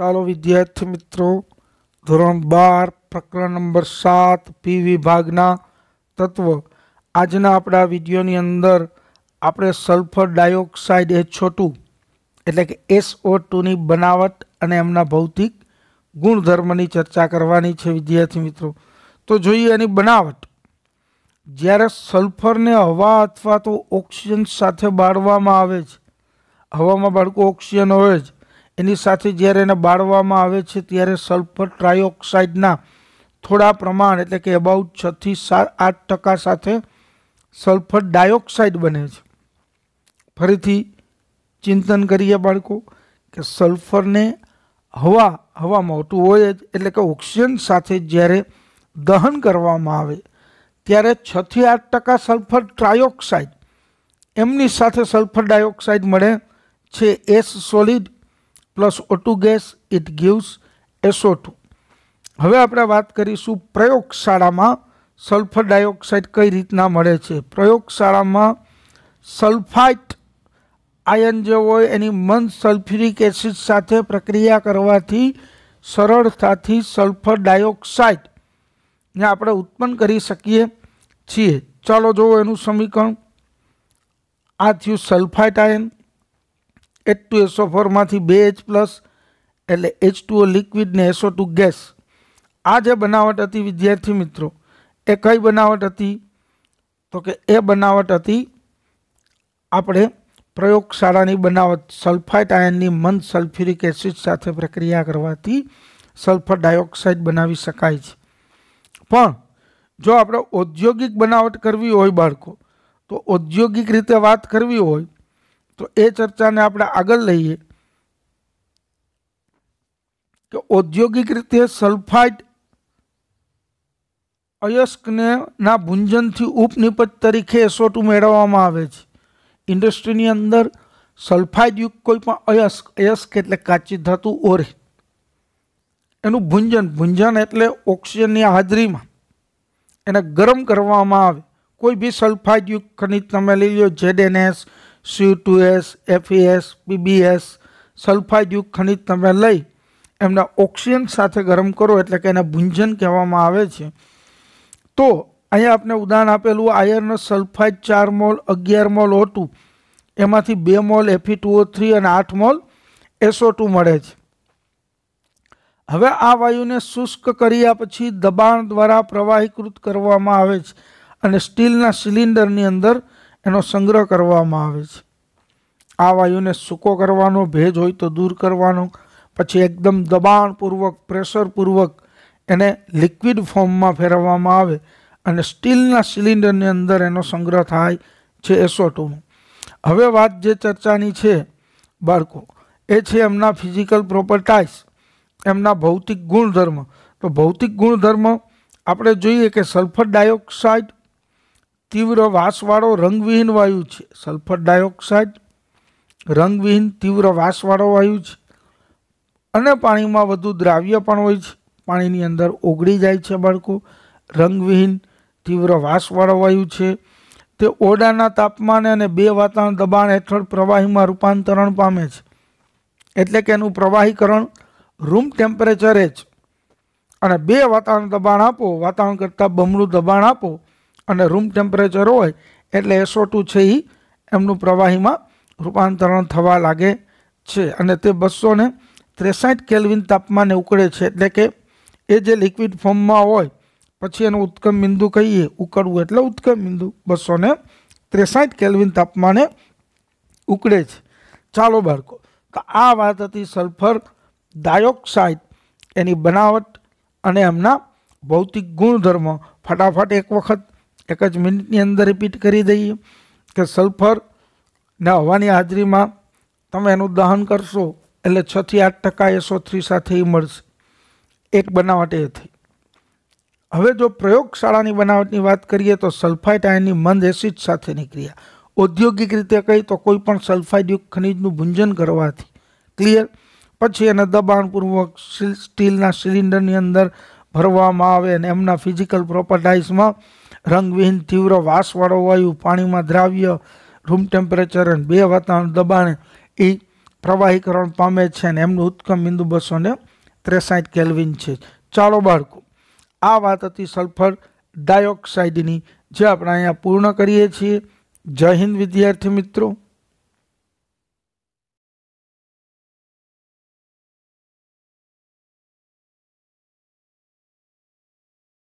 ચાલો વિદ્યાર્થી મિત્રો ધોરણ બાર પ્રકરણ નંબર સાત પી વિભાગના તત્વ આજના આપણા વિડીયોની અંદર આપણે સલ્ફર ડાયોક્સાઇડ એ છોટું એટલે કે એસઓ ટુની બનાવટ અને એમના ભૌતિક ગુણધર્મની ચર્ચા કરવાની છે વિદ્યાર્થી મિત્રો તો જોઈએ એની બનાવટ જ્યારે સલ્ફરને હવા અથવા તો ઓક્સિજન સાથે બાળવામાં આવે છે હવામાં બાળકો ઓક્સિજન હોય છે એની સાથે જ્યારે એને બાળવામાં આવે છે ત્યારે સલ્ફર ટ્રાયોક્સાઇડના થોડા પ્રમાણ એટલે કે અબાઉટ છથી સાત આઠ ટકા સાથે સલ્ફર ડાયોક્સાઇડ બને છે ફરીથી ચિંતન કરીએ બાળકો કે સલ્ફરને હવા હવામાં હોતું હોય જ એટલે કે ઓક્સિજન સાથે જ્યારે દહન કરવામાં આવે ત્યારે છથી આઠ ટકા સલ્ફર ટ્રાયોક્સાઇડ એમની સાથે સલ્ફર ડાયોક્સાઇડ મળે છે S solid plus O two gas it gives S O two હવે આપણે વાત કરીશું પ્રયોગશાળામાં સલ્ફર ડાયોક્સાઇડ કઈ રીતના મળે છે પ્રયોગશાળામાં સલ્ફાઇટ આયન જે હોય એની મન સલ્ફ્યુરિક એસિડ સાથે પ્રક્રિયા કરવાથી સરળતાથી સલ્ફર ડાયોક્સાઇડને આપણે ઉત્પન્ન કરી શકીએ છીએ ચાલો જુઓ એનું સમીકરણ આ થયું sulphite ion H two S O ફોરમાંથી બે એચ પ્લસ એટલે એચ ટુઓ લિક્વિડ ને એસો ટુ ગેસ આ જે બનાવટ હતી વિદ્યાર્થી મિત્રો એ કઈ બનાવટ હતી તો કે એ બનાવટ હતી આપણે પ્રયોગશાળાની બનાવટ સલ્ફાઇટ આયનની મંદ સલ્ફ્યુરિક એસિડ સાથે પ્રક્રિયા કરવાથી સલ્ફર ડાયોક્સાઇડ બનાવી શકાય છે પણ જો આપણે ઔદ્યોગિક બનાવટ કરવી હોય બાળકો તો ઔદ્યોગિક રીતે વાત કરવી હોય તો એ ચર્ચાને આપણે આગળ લઈએ કે ઔદ્યોગિક રીતે સલ્ફાઇડ અયસ્કને ના ભૂંજનથી ઉપનિપજ તરીકે એસો ટુ મેળવવામાં આવે છે ઇન્ડસ્ટ્રીની અંદર સલ્ફાઇડયુક્ત કોઈ પણ અયસ્ક અયસ્ક એટલે કાચી ધાતુ ઓરે એનું ભૂંજન ભૂંજન એટલે ઓક્સિજનની હાજરીમાં એને ગરમ કરવામાં આવે કોઈ બી સલ્ફાઇડયુક્ત ખનિજ તમે લઈ લો Z N S C two S F E S P B S સલ્ફાયુક્ત ખનિજ તમે લઈ એમના ઓક્સિજન સાથે ગરમ કરો એટલે કે એને ભૂંજન કહેવામાં આવે છે તો અહીંયા આપણે ઉદાહરણ આપેલું આયર્ન સલ્ફાઇડ ચાર મોલ અગિયાર મોલ ઓ ટુ એમાંથી બે mole F E e two three અને આઠ મોલ એસો ટુ મળે છે હવે આ વાયુને શુષ્ક કર્યા પછી દબાણ દ્વારા પ્રવાહીકૃત કરવામાં આવે છે અને સ્ટીલના સિલિન્ડરની અંદર એનો સંગ્રહ કરવામાં આવે છે આ વાયુને સૂકો કરવાનો ભેજ હોય તો દૂર કરવાનો પછી એકદમ દબાણપૂર્વક પ્રેશરપૂર્વક એને લિક્વિડ ફોર્મમાં ફેરવવામાં આવે અને સ્ટીલના સિલિન્ડરની અંદર એનો સંગ્રહ થાય છે એસોટોનો હવે વાત જે ચર્ચાની છે બાળકો એ છે એમના ફિઝિકલ પ્રોપર્ટાઇઝ એમના ભૌતિક ગુણધર્મ તો ભૌતિક ગુણધર્મ આપણે જોઈએ કે સલ્ફર ડાયોક્સાઇડ તીવ્ર વાસવાળો રંગવિહીન વાયુ છે સલ્ફર ડાયોક્સાઇડ રંગવિહીન તીવ્ર વાસવાળો વાયુ છે અને પાણીમાં વધુ દ્રાવ્ય પણ હોય છે પાણીની અંદર ઓગળી જાય છે બાળકો રંગવિહીન તીવ્ર વાસવાળો વાયુ છે તે ઓરડાના તાપમાને અને બે વાતાવરણ દબાણ હેઠળ પ્રવાહીમાં રૂપાંતરણ પામે છે એટલે કે એનું પ્રવાહીકરણ રૂમ ટેમ્પરેચરે જ અને બે વાતાવરણ દબાણ આપો વાતાવરણ કરતાં બમણું દબાણ આપો અને રૂમ ટેમ્પરેચર હોય એટલે એસો ટુ છે એ એમનું પ્રવાહીમાં રૂપાંતરણ થવા લાગે છે અને તે બસો ને ત્રેસાઠ કેલ્વિન તાપમાને ઉકળે છે એટલે કે એ જે લિક્વિડ ફોર્મમાં હોય પછી એનું ઉત્કમ બિંદુ કહીએ ઉકળવું એટલે ઉત્કમ બિંદુ બસો ને ત્રેસાઠ કેલ્વિન તાપમાને ઉકળે છે ચાલો બાળકો તો આ વાત હતી સલ્ફર ડાયોક્સાઇડ એની બનાવટ અને એમના ભૌતિક ગુણધર્મ ફટાફટ એક વખત એક જ મિનિટની અંદર રિપીટ કરી દઈએ કે સલ્ફર ને હવાની હાજરીમાં તમે એનું દહન કરશો એટલે છથી આઠ ટકા એસો થ્રી સાથે મળશે એક બનાવટ એ થઈ હવે જો પ્રયોગશાળાની બનાવટની વાત કરીએ તો સલ્ફાઇટ આયનની મંદ એસિડ સાથેની ક્રિયા ઔદ્યોગિક રીતે કહી તો કોઈ પણ સલ્ફાઇડયુક્ત ખનિજનું ભૂંજન કરવાથી ક્લિયર પછી એને દબાણપૂર્વક સ્ટીલના સિલિન્ડરની અંદર ભરવામાં આવે અને એમના ફિઝિકલ પ્રોપર્ટાઇઝમાં રંગવિહીન તીવ્ર વાસવાળો વાયુ પાણીમાં દ્રાવ્ય રૂમ ટેમ્પરેચર અને બે વાતાવરણ દબાણે એ પ્રવાહીકરણ પામે છે અને એમનું ઉત્કમ બિંદુ બસો ને ત્રેસાઠ કેલ્વિન છે ચાલો બાળકો આ વાત હતી સલ્ફર ડાયોક્સાઇડની જે આપણે અહીંયા પૂર્ણ કરીએ છીએ જય હિન્દ વિદ્યાર્થી મિત્રો